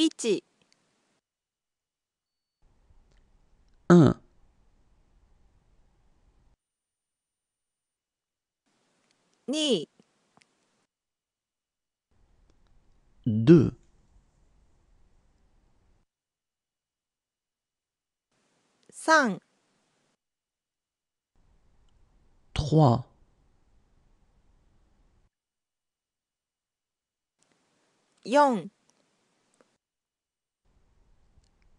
一、un, 二、deux, 三、trois, 四、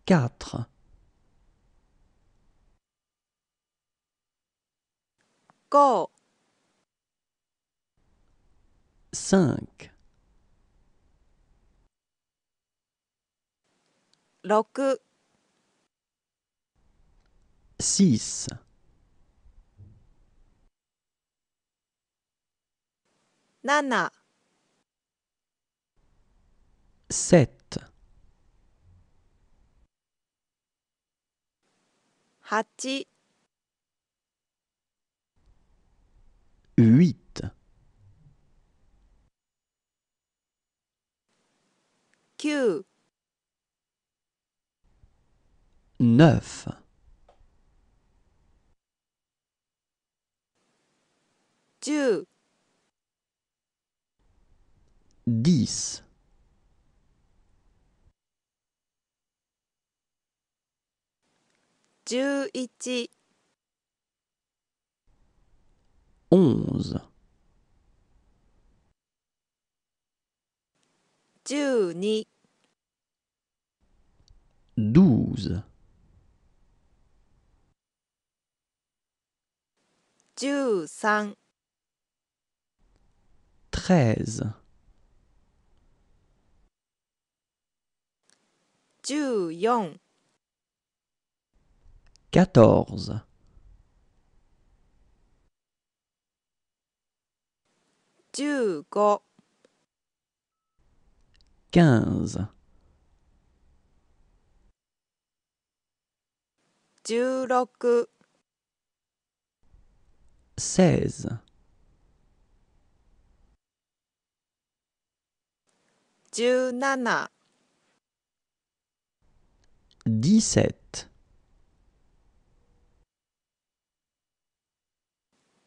4. Go. 5. 6. 6. 7. 8 8 dix 9 10 10 11 onze, douze, treize, quatorze. quinze. seize. dix-sept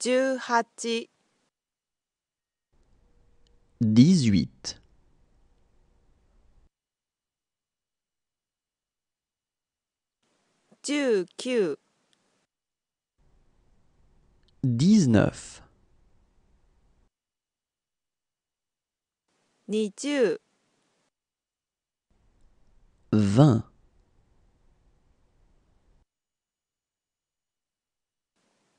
18 huit Dix-neuf. Vingt.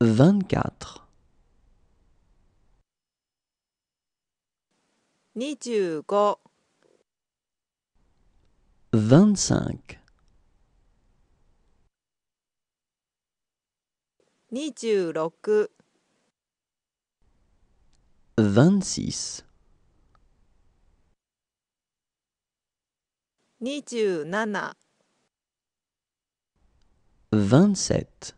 vingt-quatre, vingt-cinq, vingt-six, vingt-sept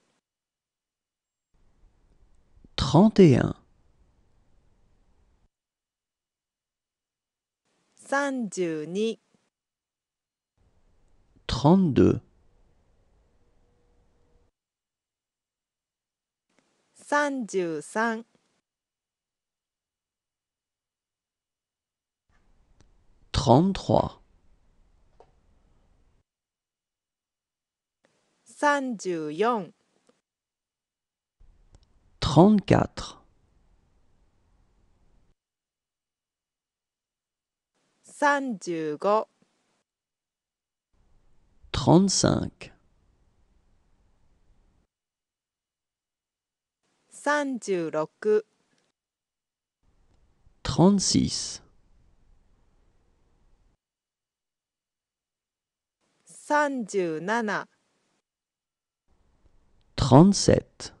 31 32 33 34 34. Sandugo. 35. Sandugo. 36. Sandugo. 37.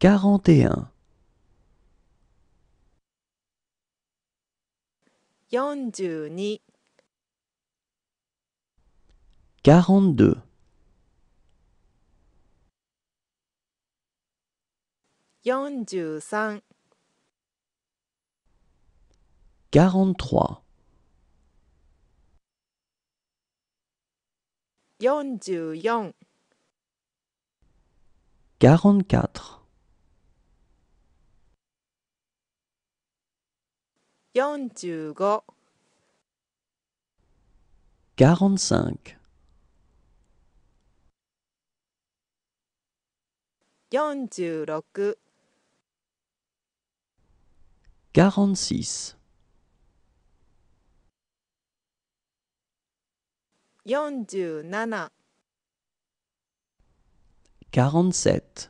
41. 42. 43. 44. 45 45 46 46 47 47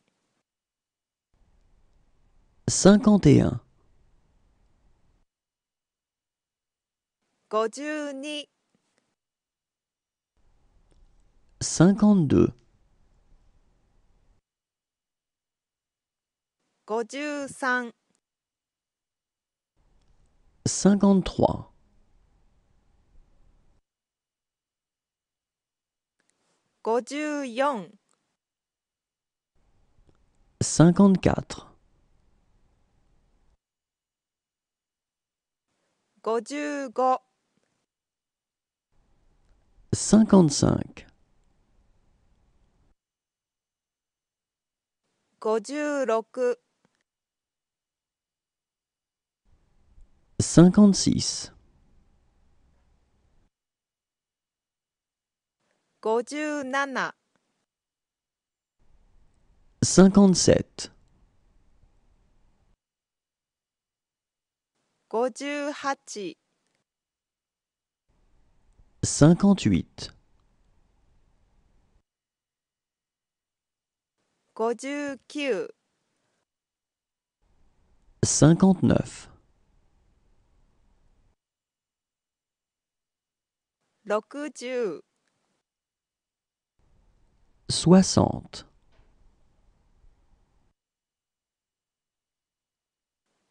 51 52 53 54 55 55 56 56 57 57 58 58 59 59 60 60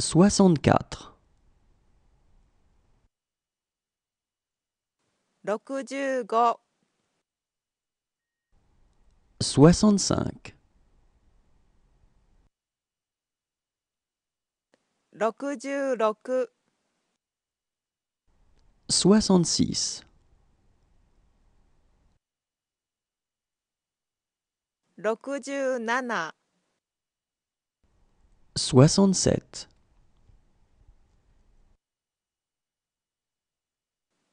soixante-quatre soixante-cinq soixante-six soixante-sept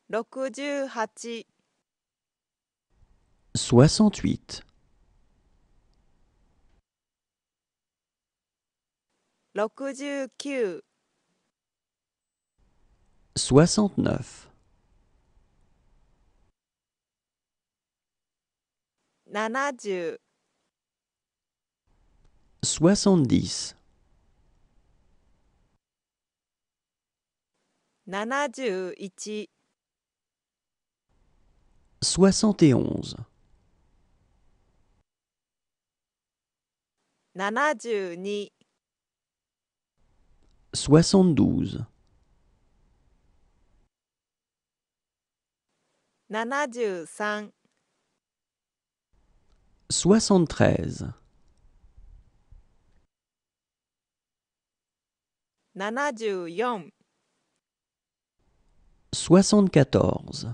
6十八。8十9 79 70 7 soixante et onze. Soixante-douze. Soixante-treize. Soixante-quatorze.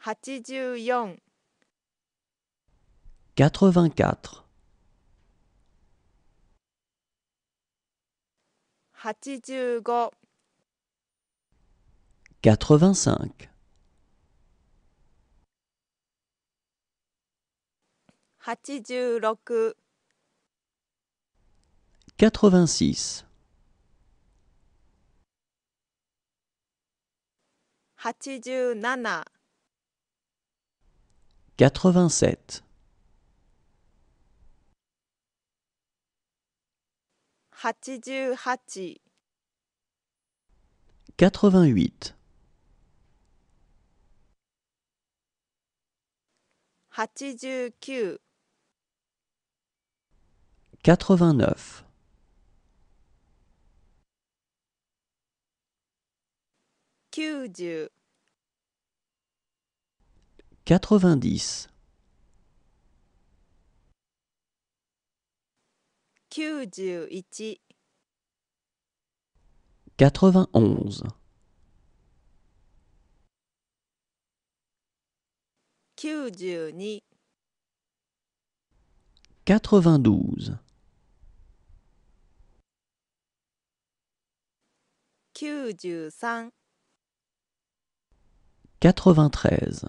84 8 5 85 86 86 87 87 88 89 90 90 91 92 93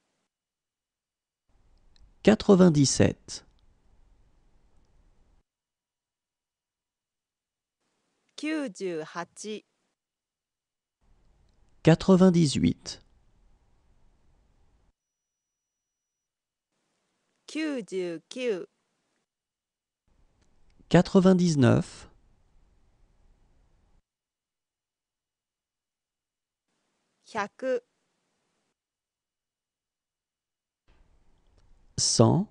97 98 99 99 100